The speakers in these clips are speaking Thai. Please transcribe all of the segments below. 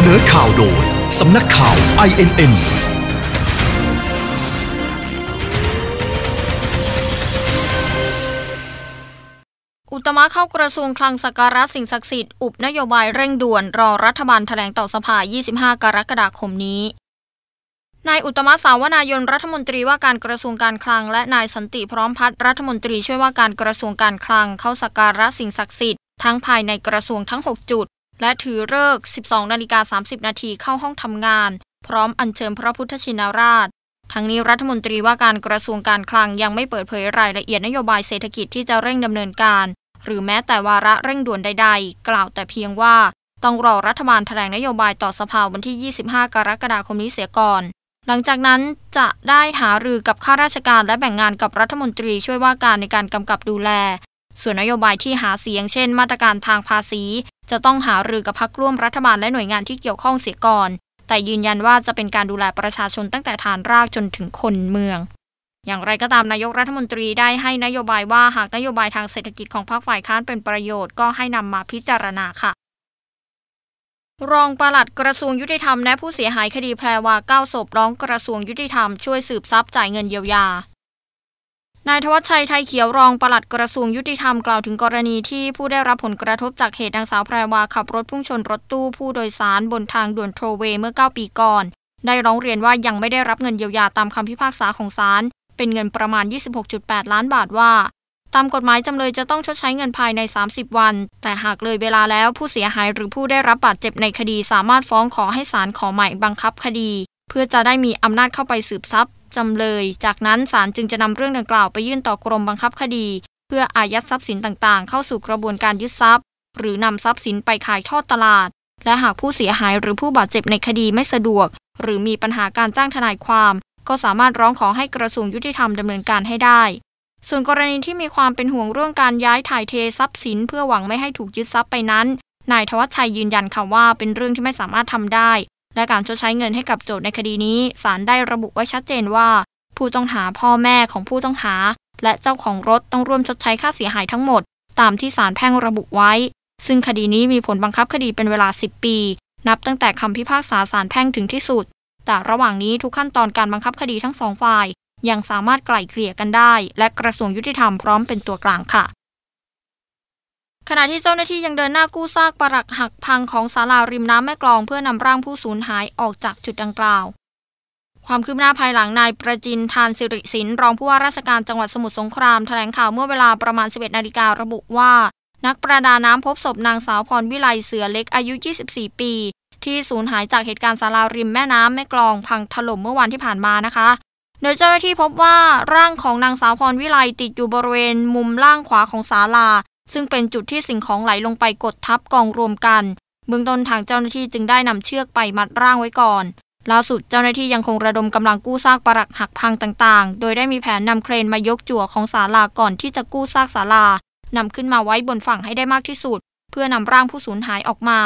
สนอข่าวโดยสำนักข่าว INN อุตมะเข้ากระทรวงคลังสัการะสิ่งศักดิ์สิทธิ์อุบนโยบายเร่งด่วนรอรัฐบาลแถลงต่อสภา 25 กรกฎาคมนี้ นายอุตมะสาวนายนรัฐมนตรีว่าการกระทรวงการคลังและนายสันติพร้อมพัฒน์รัฐมนตรีช่วยว่าการกระทรวงการคลังเข้าสักการะสิ่งศักดิ์สิทธิ์ทั้งภายในกระทรวงทั้ง6จุดและถือเลิก 12 นาฬิกา 30 นาทีเข้าห้องทำงาน พร้อมอัญเชิญพระพุทธชินราช ทั้งนี้รัฐมนตรีว่าการกระทรวงการคลังยังไม่เปิดเผยรายละเอียดนโยบายเศรษฐกิจ ที่จะเร่งดำเนินการ หรือแม้แต่วาระเร่งด่วนใดๆ กล่าวแต่เพียงว่า ต้องรอรัฐบาลแถลงนโยบายต่อสภาวันที่ 25 กรกฎาคมนี้เสียก่อน หลังจากนั้นจะได้หารือกับข้าราชการและแบ่งงานกับรัฐมนตรีช่วยว่าการในการกำกับดูแล ส่วนนโยบายที่หาเสียง เช่น มาตรการทางภาษีจะต้องหารือกับพักร่วมรัฐบาลและหน่วยงานที่เกี่ยวข้องเสียก่อน แต่ยืนยันว่าจะเป็นการดูแลประชาชนตั้งแต่ฐานรากจนถึงคนเมือง อย่างไรก็ตามนายกรัฐมนตรีได้ให้นโยบายว่าหากนโยบายทางเศรษฐกิจของพรรคฝ่ายค้านเป็นประโยชน์ ก็ให้นำมาพิจารณาค่ะ รองปลัดกระทรวงยุติธรรมและผู้เสียหายคดีแพรวา9ก้าศพร้องกระทรวงยุติธรรมช่วยสืบทรัพย์จ่ายเงินเยียวยานายทวัชชัยไทยเขียวรองปลัดกระทรวงยุติธรรมกล่าวถึงกรณีที่ผู้ได้รับผลกระทบจากเหตุนางสาวแพรวาขับรถพุ่งชนรถตู้ผู้โดยสารบนทางด่วนโทรเวย์เมื่อ 9 ปีก่อน ได้ร้องเรียนว่ายังไม่ได้รับเงินเยียวยาตามคำพิพากษาของศาลเป็นเงินประมาณ 26.8 ล้านบาทว่า ตามกฎหมายจำเลยจะต้องชดใช้เงินภายใน 30 วัน แต่หากเลยเวลาแล้วผู้เสียหายหรือผู้ได้รับบาดเจ็บในคดี สามารถฟ้องขอให้ศาลขอใหม่บังคับคดี เพื่อจะได้มีอำนาจเข้าไปสืบทรัพย์จำเลยจากนั้นศาลจึงจะนำเรื่องดังกล่าวไปยื่นต่อกรมบังคับคดี เพื่ออายัดทรัพย์สินต่างๆเข้าสู่กระบวนการยึดทรัพย์ หรือนำทรัพย์สินไปขายทอดตลาด และหากผู้เสียหายหรือผู้บาดเจ็บในคดีไม่สะดวก หรือมีปัญหาการจ้างทนายความ ก็สามารถร้องขอให้กระทรวงยุติธรรมดำเนินการให้ได้ ส่วนกรณีที่มีความเป็นห่วงเรื่องการย้ายถ่ายเททรัพย์สิน เพื่อหวังไม่ให้ถูกยึดทรัพย์ไปนั้น นายทวัชชัยยืนยันค่ะว่าเป็นเรื่องที่ไม่สามารถทำได้และการชดใช้เงินให้กับโจทย์ในคดีนี้ศาลได้ระบุไว้ชัดเจนว่า ผู้ต้องหาพ่อแม่ของผู้ต้องหา และเจ้าของรถต้องร่วมชดใช้ค่าเสียหายทั้งหมด ตามที่ศาลแพ่งระบุไว้ ซึ่งคดีนี้มีผลบังคับคดีเป็นเวลา 10 ปี นับตั้งแต่คำพิพากษาศาลแพ่งถึงที่สุด แต่ระหว่างนี้ทุกขั้นตอนการบังคับคดีทั้งสองฝ่ายยังสามารถไกล่เกลี่ยกันได้ และกระทรวงยุติธรรมพร้อมเป็นตัวกลางค่ะขณะที่เจ้าหน้าที่ยังเดินหน้ากู้ซากปรักหักพังของศาลาริมน้ำแม่กลองเพื่อนำร่างผู้สูญหายออกจากจุดดังกล่าว ความคืบหน้าภายหลังนายประจินทานสิริสินรองผู้ว่าราชการจังหวัดสมุทรสงครามแถลงข่าวเมื่อเวลาประมาณ 11นาฬิการะบุว่า นักประดาน้ำพบศพนางสาวพรวิไลเสือเล็กอายุ 24 ปี ที่สูญหายจากเหตุการณ์ศาลาริมแม่น้ำแม่กลอง พังถล่มเมื่อวันที่ผ่านมานะคะ โดยเจ้าหน้าที่พบว่า ร่างของนางสาวพรวิไลติดอยู่บริเวณมุมล่างขวาของศาลาซึ่งเป็นจุดที่สิ่งของไหลลงไปกดทับกองรวมกันเบื้องต้นทางเจ้าหน้าที่จึงได้นำเชือกไปมัดร่างไว้ก่อน ล่าสุดเจ้าหน้าที่ยังคงระดมกำลังกู้ซากปรักหักพังต่างๆ โดยได้มีแผนนำเครนมายกจั่วของศาลาก่อนที่จะกู้ซากศาลานำขึ้นมาไว้บนฝั่งให้ได้มากที่สุด เพื่อนำร่างผู้สูญหายออกมา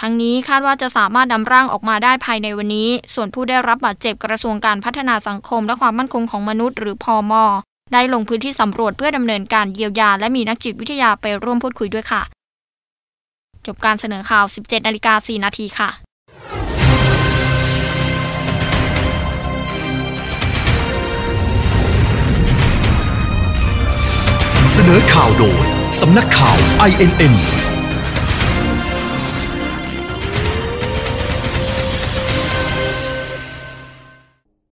ทั้งนี้คาดว่าจะสามารถนำร่างออกมาได้ภายในวันนี้ ส่วนผู้ได้รับบาดเจ็บกระทรวงการพัฒนาสังคมและความมั่นคงของมนุษย์ หรือพอมอได้ลงพื้นที่สำรวจเพื่อดำเนินการเยียวยาและมีนักจิตวิทยาไปร่วมพูดคุยด้วยค่ะ จบการเสนอข่าว 17นาฬิกา4นาทีค่ะ เสนอข่าวโดยสำนักข่าว INN